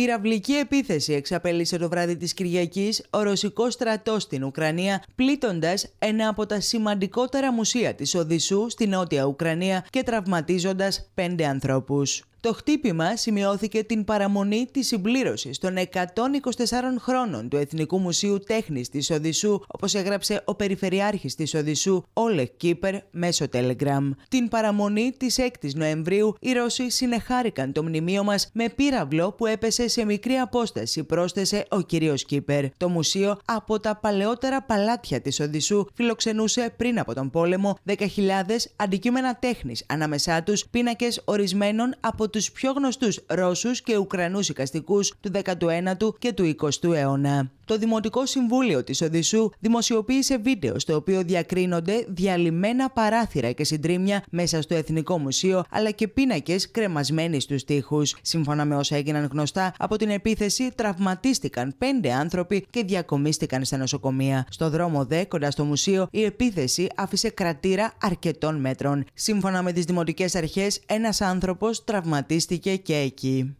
Πυραυλική επίθεση εξαπέλυσε το βράδυ της Κυριακής ο ρωσικός στρατός στην Ουκρανία, πλήττοντας ένα από τα σημαντικότερα μουσεία της Οδυσσού στην Νότια Ουκρανία και τραυματίζοντας πέντε ανθρώπους. Το χτύπημα σημειώθηκε την παραμονή της συμπλήρωσης των 124 χρόνων του Εθνικού Μουσείου Τέχνης της Οδυσσού, όπως έγραψε ο Περιφερειάρχης της Οδυσσού, Όλε Κίπερ, μέσω Telegram. Την παραμονή της 6ης Νοεμβρίου, οι Ρώσοι συνεχάρηκαν το μνημείο μας με πύραυλο που έπεσε σε μικρή απόσταση, πρόσθεσε ο κύριος Κίπερ. Το μουσείο από τα παλαιότερα παλάτια της Οδυσσού φιλοξενούσε πριν από τον πόλεμο 10.000 αντικείμενα τέχνης, ανάμεσά τους πίνακες ορισμένων από τους πιο γνωστούς Ρώσους και Ουκρανούς οικαστικούς του 19ου και του 20ου αιώνα. Το Δημοτικό Συμβούλιο της Οδυσσού δημοσιοποίησε βίντεο στο οποίο διακρίνονται διαλυμένα παράθυρα και συντρίμια μέσα στο Εθνικό Μουσείο αλλά και πίνακες κρεμασμένοι στους τοίχους. Σύμφωνα με όσα έγιναν γνωστά, από την επίθεση τραυματίστηκαν πέντε άνθρωποι και διακομίστηκαν στα νοσοκομεία. Στο δρόμο δε, κοντά στο μουσείο, η επίθεση άφησε κρατήρα αρκετών μέτρων. Σύμφωνα με τις δημοτικές αρχές, ένας άνθρωπος τραυματίστηκε τερματίστηκε και εκεί.